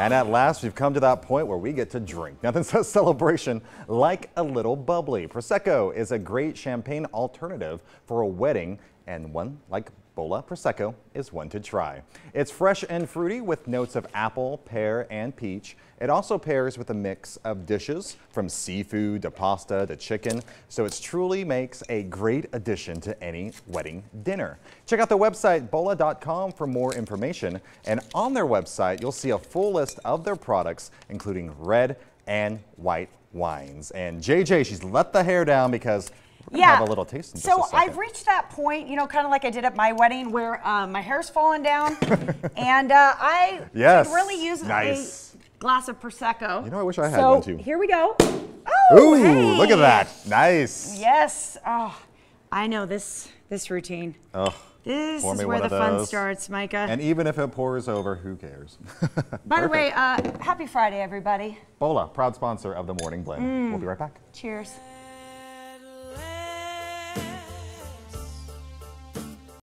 And at last, we've come to that point where we get to drink. Nothing says celebration like a little bubbly. Prosecco is a great champagne alternative for a wedding and one like Bola Prosecco is one to try. It's fresh and fruity with notes of apple, pear, and peach. It also pairs with a mix of dishes from seafood to pasta to chicken, so it truly makes a great addition to any wedding dinner. Check out the website bola.com for more information, and on their website you'll see a full list of their products, including red and white wines. And JJ, she's let the hair down because yeah. have a little taste. In so I've reached that point, you know, kind of like I did at my wedding, where um, my hair's falling down, and uh, I yes. really use nice. a glass of prosecco. You know, I wish I had so one too. Here we go. Oh, Ooh, hey. look at that! Nice. Yes. Oh, I know this this routine. Oh. This is where the fun starts, Micah. And even if it pours over, who cares? By the way, uh, happy Friday, everybody. Bola, proud sponsor of the Morning Blend. Mm. We'll be right back. Cheers.